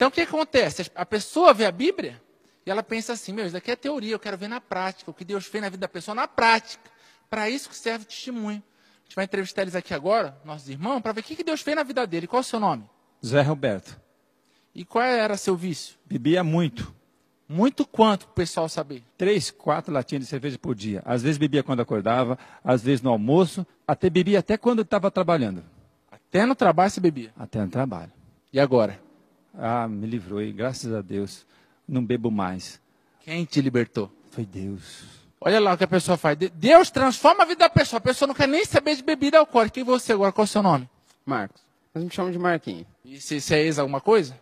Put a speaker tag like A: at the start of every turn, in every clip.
A: Então o que acontece? A pessoa vê a Bíblia e ela pensa assim: meu, isso daqui é teoria, eu quero ver na prática, o que Deus fez na vida da pessoa na prática. Para isso que serve o testemunho. A gente vai entrevistar eles aqui agora, nossos irmãos, para ver o que Deus fez na vida dele. Qual é o seu nome?
B: Zé Roberto.
A: E qual era seu vício? Bebia muito. Muito quanto para o pessoal saber? Três, quatro latinhas de cerveja por dia. Às vezes bebia quando acordava, às vezes no almoço, até bebia até quando estava trabalhando. Até no trabalho você bebia? Até no trabalho. E agora? Ah, me livrou, e graças a Deus, não bebo mais. Quem te libertou? Foi Deus. Olha lá o que a pessoa faz. Deus transforma a vida da pessoa. A pessoa não quer nem saber de bebida alcoólica.
C: E você agora? Qual é o seu nome? Marcos. Mas me chamam de Marquinhos. E se você é ex alguma coisa?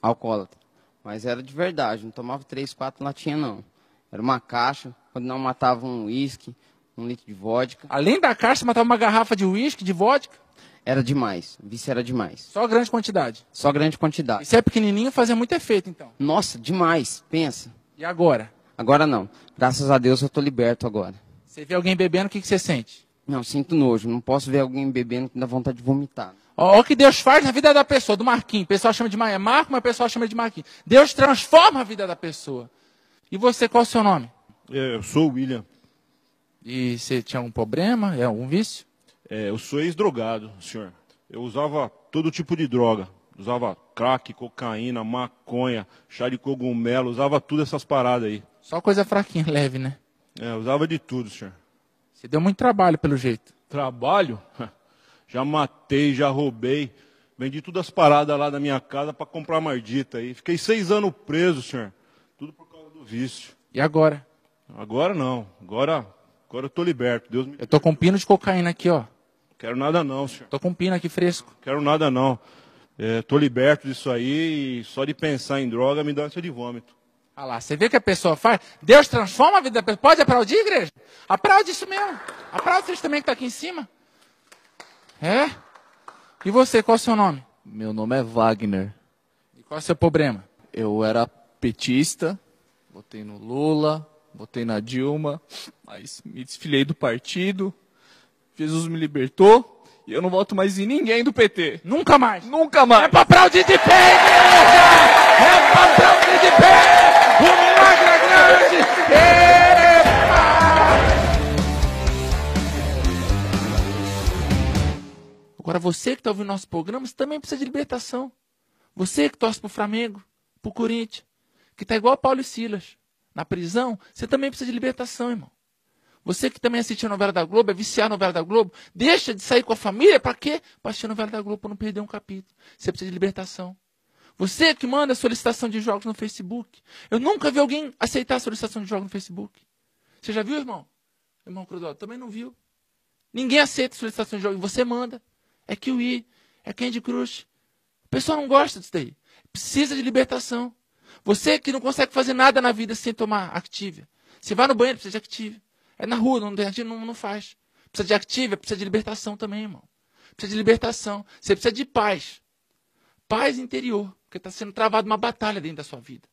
C: Alcoólatra. Mas era de verdade. Não tomava três, quatro latinhas, não. Era uma caixa. Quando não matava um uísque, um litro de vodka. Além da caixa, matava uma garrafa de uísque, de vodka? Era demais. Vice era demais. Só grande quantidade. Só grande quantidade. E se é pequenininho, fazia muito efeito, então. Nossa, demais. Pensa. E agora? Agora não. Graças a Deus eu tô liberto agora.
A: Você vê alguém bebendo, o que, que você sente?
C: Não, sinto nojo. Não posso ver alguém bebendo que dá vontade de vomitar.
A: Ó, o que Deus faz na vida da pessoa, do Marquinhos. O pessoal chama de é Marco, mas o pessoal chama de Marquinhos. Deus transforma a vida da pessoa. E você, qual é o seu nome? É,
B: eu sou o William. E você tinha algum problema? É algum vício? É, eu sou ex-drogado, senhor. Eu usava todo tipo de droga. Usava crack, cocaína, maconha, chá de cogumelo, usava tudo essas paradas aí.
A: Só coisa fraquinha, leve,
B: né? É, usava de tudo, senhor.
A: Você deu muito trabalho, pelo jeito.
B: Trabalho? Já matei, já roubei. Vendi todas as paradas lá da minha casa para comprar mardita aí. Fiquei seis anos preso, senhor. Tudo por causa do vício. E agora? Agora não. Agora, agora eu tô liberto. Deus me. Eu tô
A: com um pino de cocaína aqui, ó.
B: Quero nada não, senhor. Tô com pina aqui fresco. Quero nada não. É, tô liberto disso aí e só de pensar em droga me dá ânsia de vômito. Ah lá, você vê que a pessoa faz. Deus transforma a vida da
A: pessoa. Pode aplaudir, igreja? Aplaude isso mesmo. Aplaude isso também que tá aqui em cima. É? E você, qual é o seu nome? Meu nome é Wagner. E qual é o seu problema? Eu era petista, votei no Lula, votei na Dilma, mas me desfilei do partido Jesus me libertou e eu não voto mais em ninguém do PT. Nunca mais. Nunca mais. É papel de de pé, igreja! É papel de de pé! O milagre é grande! Epa! Agora você que está ouvindo nosso programa, você também precisa de libertação. Você que torce para o Flamengo, para o Corinthians, que está igual a Paulo e Silas, na prisão, você também precisa de libertação, irmão. Você que também assistia a novela da Globo, é viciar a novela da Globo, deixa de sair com a família, para quê? Para assistir a novela da Globo, para não perder um capítulo. Você precisa de libertação. Você que manda solicitação de jogos no Facebook. Eu nunca vi alguém aceitar a solicitação de jogos no Facebook. Você já viu, irmão? Irmão Crudol, também não viu. Ninguém aceita solicitação de jogos. Você manda. É Kiwi, é Candy Crush. O pessoal não gosta disso daí. Precisa de libertação. Você que não consegue fazer nada na vida sem tomar Activia. Você vai no banheiro, precisa de Activia. É na rua, não, a gente não, não faz. Precisa de activa, precisa de libertação também, irmão. Precisa de libertação. Você precisa de paz. Paz interior. Porque está sendo travada uma batalha dentro da sua vida.